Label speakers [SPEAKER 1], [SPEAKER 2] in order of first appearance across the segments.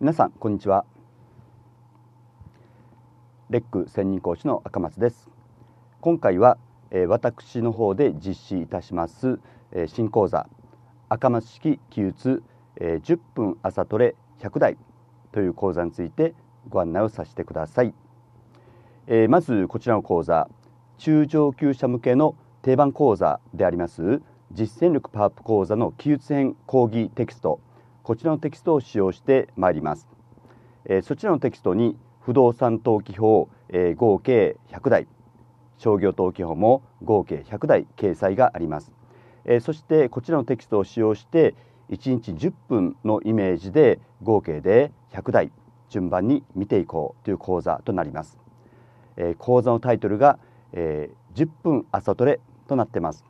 [SPEAKER 1] 皆さんこんにちはレック専任講師の赤松です今回は、えー、私の方で実施いたします、えー、新講座赤松式記述、えー、10分朝トレ100台という講座についてご案内をさせてください、えー、まずこちらの講座中上級者向けの定番講座であります実践力パワーアップ講座の記述編講義テキストこちらのテキストを使用してまいります、えー、そちらのテキストに不動産登記法、えー、合計100台商業登記法も合計100台掲載があります、えー、そしてこちらのテキストを使用して1日10分のイメージで合計で100台順番に見ていこうという講座となります、えー、講座のタイトルが、えー、10分朝トレとなってます、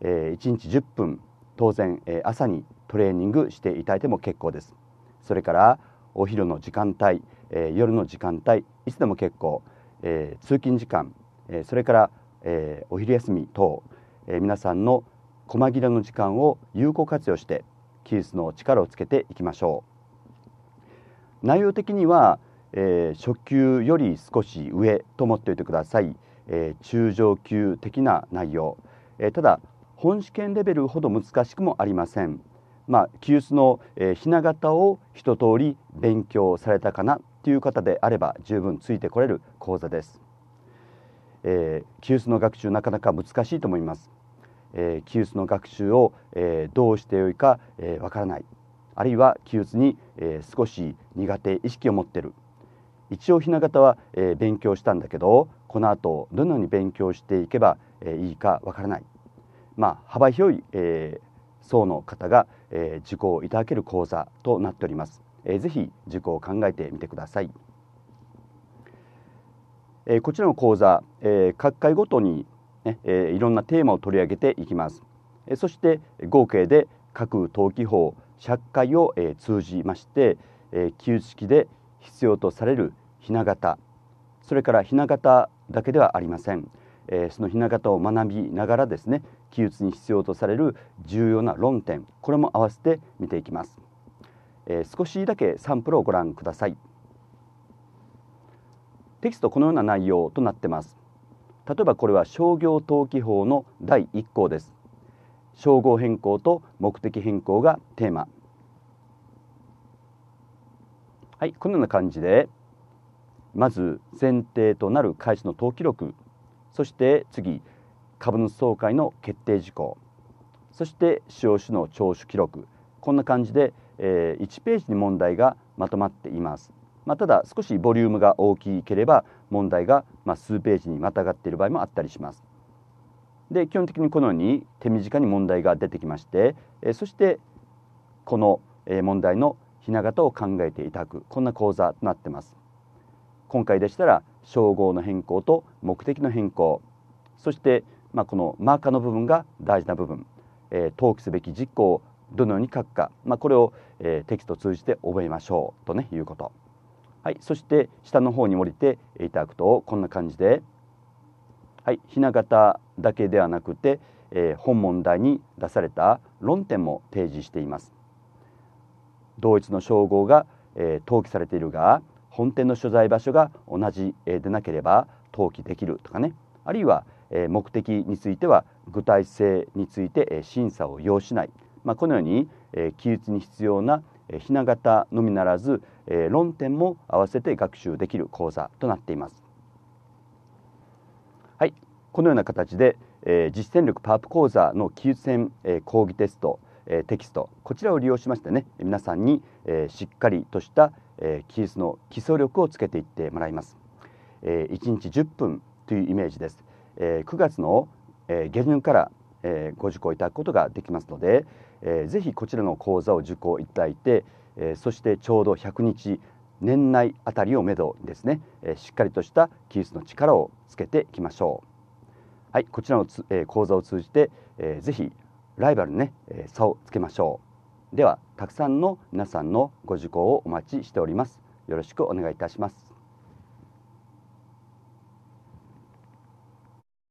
[SPEAKER 1] えー、1日10分当然、え朝にトレーニングしていただいても結構ですそれからお昼の時間帯、え夜の時間帯いつでも結構、え通勤時間、えそれから、えお昼休み等、え皆さんの細切れの時間を有効活用して技術の力をつけていきましょう内容的には、え初級より少し上と思っておいてください、え中上級的な内容、えただ本試験レベルほど難しくもありません。まあ、記述の、えー、ひな形を一通り勉強されたかなという方であれば十分ついてこれる講座です。えー、記述の学習なかなか難しいと思います。えー、記述の学習を、えー、どうしてよいかわ、えー、からないあるいは記述に、えー、少し苦手意識を持ってる一応ひな形は、えー、勉強したんだけどこの後どのように勉強していけば、えー、いいかわからないまあ、幅広い、えー、層の方が、えー、受講いただける講座となっております。えー、ぜひ受講を考えてみてください。えー、こちらの講座、えー、各回ごとにね、ねえー、いろんなテーマを取り上げていきます。えー、そして合計で各登記法釈回を、えー、通じまして、えー、旧式で必要とされるひな形それからひな形だけではありません、えー、そのひな形を学びながらですね記述に必要とされる重要な論点これも合わせて見ていきます、えー、少しだけサンプルをご覧くださいテキストこのような内容となってます例えばこれは商業登記法の第一項です称号変更と目的変更がテーマはいこのような感じでまず前提となる開始の登記録そして次株主総会の決定事項そして使用主の聴取記録こんな感じで、えー、1ページに問題がまとまっています、まあ、ただ少しボリュームが大きければ問題が、まあ、数ページにまたがっている場合もあったりしますで基本的にこのように手短に問題が出てきまして、えー、そしてこの、え問題のひな形を考えていただくこんな講座となってます今回でしたら称号の変更と目的の変更そしてまあ、このマーカーの部分が大事な部分、えー、登記すべき実行をどのように書くか、まあ、これを、えー、テキストを通じて覚えましょうと、ね、いうこと、はい、そして下の方に降りていただくとこんな感じで、はい、ひな形だけではなくて、えー、本問題に出された論点も提示しています。同一の称号が、えー、登記されているが本店の所在場所が同じでなければ登記できるとかねあるいは、目的については具体性について審査を要しない、まあ、このように記述に必要なひな型のみならず論点も合わせて学習できる講座となっています。はい、このような形で実践力パープ講座の記述編講義テストテキストこちらを利用しましてね皆さんにしっかりとした記述の基礎力をつけていってもらいます。1日10分というイメージです。え9月の、え下旬から、えご受講いただくことができますので、えー、ぜひこちらの講座を受講いただいて、えそしてちょうど100日年内あたりをめどにですね、えしっかりとした技術の力をつけていきましょう。はい、こちらのつ、え講座を通じて、えー、ぜひライバルね、え差をつけましょう。ではたくさんの皆さんのご受講をお待ちしております。よろしくお願いいたします。